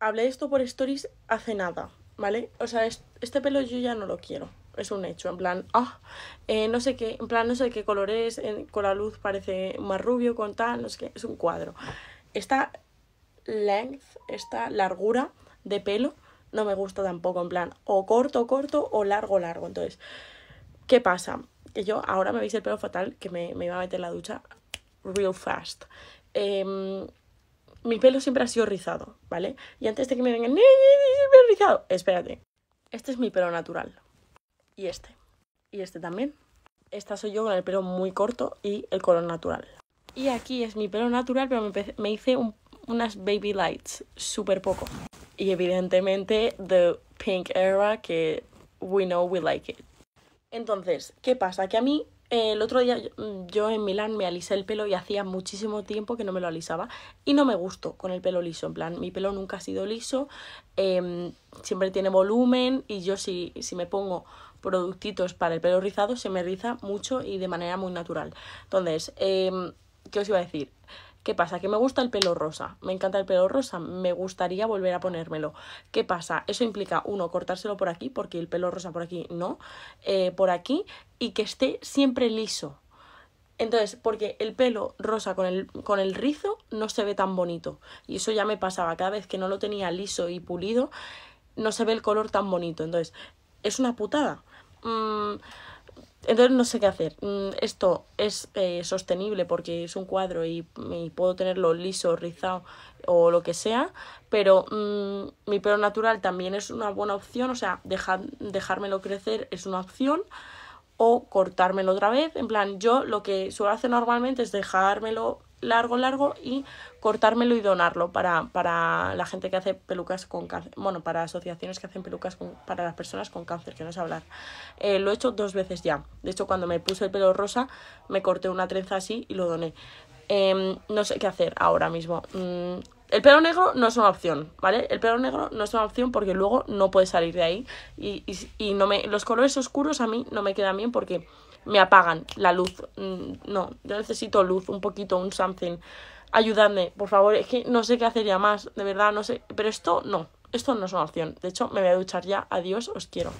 hablé esto por stories hace nada, ¿vale? O sea, este pelo yo ya no lo quiero. Es un hecho, en plan, ah, eh, no sé qué, en plan, no sé qué color es, con la luz parece más rubio, con tal, no sé qué, es un cuadro. Esta length, esta largura de pelo, no me gusta tampoco, en plan, o corto, corto, o largo, largo. Entonces, ¿qué pasa? Que yo ahora me veis el pelo fatal, que me, me iba a meter la ducha real fast. Eh, mi pelo siempre ha sido rizado, ¿vale? Y antes de que me vengan, siempre rizado. Espérate. Este es mi pelo natural. Y este. Y este también. Esta soy yo con el pelo muy corto y el color natural. Y aquí es mi pelo natural, pero me, hice unas baby lights, súper poco. Y evidentemente, the pink era que we know we like it. Entonces, ¿qué pasa? Que a mí el otro día mm, yo en Milán me alisé el pelo y hacía muchísimo tiempo que no me lo alisaba y no me gustó con el pelo liso. En plan, mi pelo nunca ha sido liso, em, siempre tiene volumen y yo si, si me pongo productitos para el pelo rizado se me riza mucho y de manera muy natural. Entonces, em, ¿qué os iba a decir? ¿Qué pasa? Que me gusta el pelo rosa, me encanta el pelo rosa, me gustaría volver a ponérmelo. ¿Qué pasa? Eso implica, uno, cortárselo por aquí, porque el pelo rosa por aquí no, eh, por aquí, y que esté siempre liso. Entonces, porque el pelo rosa con el, con el rizo no se ve tan bonito. Y eso ya me pasaba, cada vez que no lo tenía liso y pulido, no se ve el color tan bonito. Entonces, es una putada. Mm, entonces no sé qué hacer. Mm, esto es eh, sostenible porque es un cuadro y, puedo tenerlo liso, rizado o lo que sea, pero mm, mi pelo natural también es una buena opción, o sea, dejar, dejármelo crecer es una opción o cortármelo otra vez. En plan, yo lo que suelo hacer normalmente es dejármelo largo, largo y cortármelo y donarlo para, la gente que hace pelucas con cáncer, bueno, para asociaciones que hacen pelucas para las personas con cáncer, que no sé hablar. Eh, lo he hecho dos veces ya. De hecho, cuando me puse el pelo rosa, me corté una trenza así y lo doné. Em, no sé qué hacer ahora mismo. Mm, el pelo negro no es una opción, ¿vale? El pelo negro no es una opción porque luego no puede salir de ahí. Y, no me, los colores oscuros a mí no me quedan bien porque me apagan la luz. Mm, no, yo necesito luz, un poquito, un something. Ayudadme, por favor. Es que no sé qué hacer ya más, de verdad, no sé. Pero esto no, esto no es una opción. De hecho, me voy a duchar ya. Adiós, os quiero.